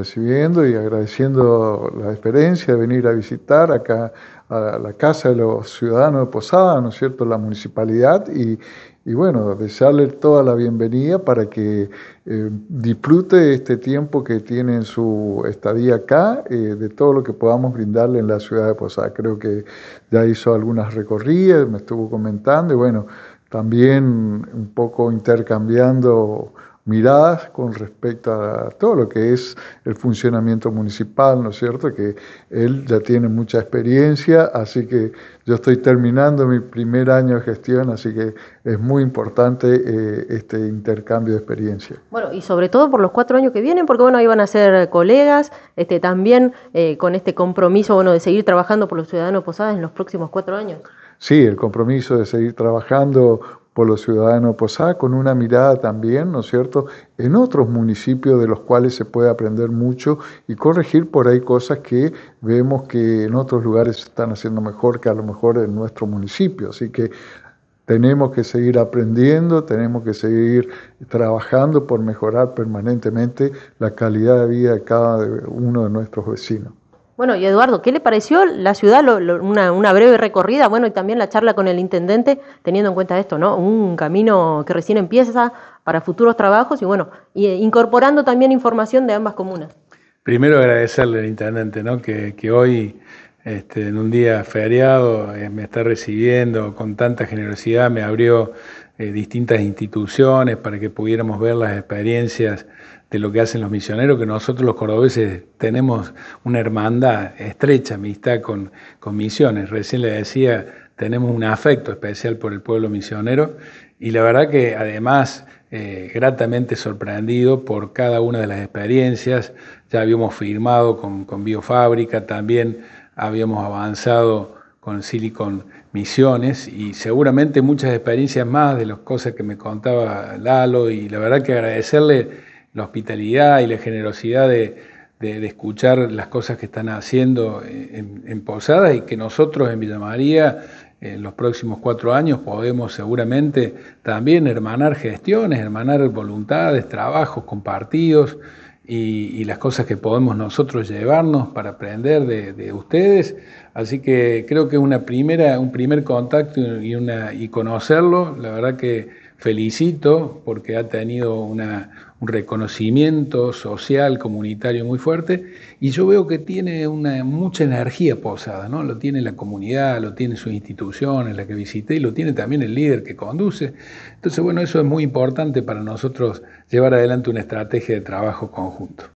recibiendo y agradeciendo la experiencia de venir a visitar acá a la Casa de los Ciudadanos de Posada, ¿no es cierto?, la municipalidad y, bueno, desearle toda la bienvenida para que eh, disfrute este tiempo que tiene en su estadía acá, eh, de todo lo que podamos brindarle en la ciudad de Posada. Creo que ya hizo algunas recorridas, me estuvo comentando y bueno, también un poco intercambiando miradas con respecto a todo lo que es el funcionamiento municipal, ¿no es cierto? Que él ya tiene mucha experiencia, así que yo estoy terminando mi primer año de gestión, así que es muy importante eh, este intercambio de experiencia. Bueno, y sobre todo por los cuatro años que vienen, porque bueno, ahí van a ser colegas, este, también eh, con este compromiso, bueno, de seguir trabajando por los ciudadanos Posadas en los próximos cuatro años. Sí, el compromiso de seguir trabajando por los ciudadanos posados, con una mirada también, ¿no es cierto?, en otros municipios de los cuales se puede aprender mucho y corregir por ahí cosas que vemos que en otros lugares se están haciendo mejor que a lo mejor en nuestro municipio. Así que tenemos que seguir aprendiendo, tenemos que seguir trabajando por mejorar permanentemente la calidad de vida de cada uno de nuestros vecinos. Bueno, y Eduardo, ¿qué le pareció la ciudad, una, breve recorrida, bueno, y también la charla con el intendente, teniendo en cuenta esto, ¿no? Un camino que recién empieza para futuros trabajos y bueno, eh, incorporando también información de ambas comunas. Primero agradecerle al intendente, ¿no? Que, hoy, este, en un día feriado, eh, me está recibiendo con tanta generosidad, me abrió eh, distintas instituciones para que pudiéramos ver las experiencias de lo que hacen los misioneros, que nosotros los cordobeses tenemos una hermandad estrecha, amistad con, con misiones. Recién le decía, tenemos un afecto especial por el pueblo misionero y la verdad que además eh, gratamente sorprendido por cada una de las experiencias. Ya habíamos firmado con, con Biofábrica, también habíamos avanzado con Silicon Misiones y seguramente muchas experiencias más de las cosas que me contaba Lalo y la verdad que agradecerle la hospitalidad y la generosidad de, escuchar las cosas que están haciendo en, Posadas y que nosotros en Villa María en los próximos cuatro años podemos seguramente también hermanar gestiones, hermanar voluntades, trabajos compartidos y, las cosas que podemos nosotros llevarnos para aprender de, ustedes. Así que creo que una primera, un primer contacto y, una, y conocerlo, la verdad que felicito porque ha tenido un reconocimiento social, comunitario muy fuerte, y yo veo que tiene una, mucha energía posada, ¿no? Lo tiene la comunidad, lo tiene su institución en la que visité, y lo tiene también el líder que conduce. Entonces, bueno, eso es muy importante para nosotros llevar adelante una estrategia de trabajo conjunto.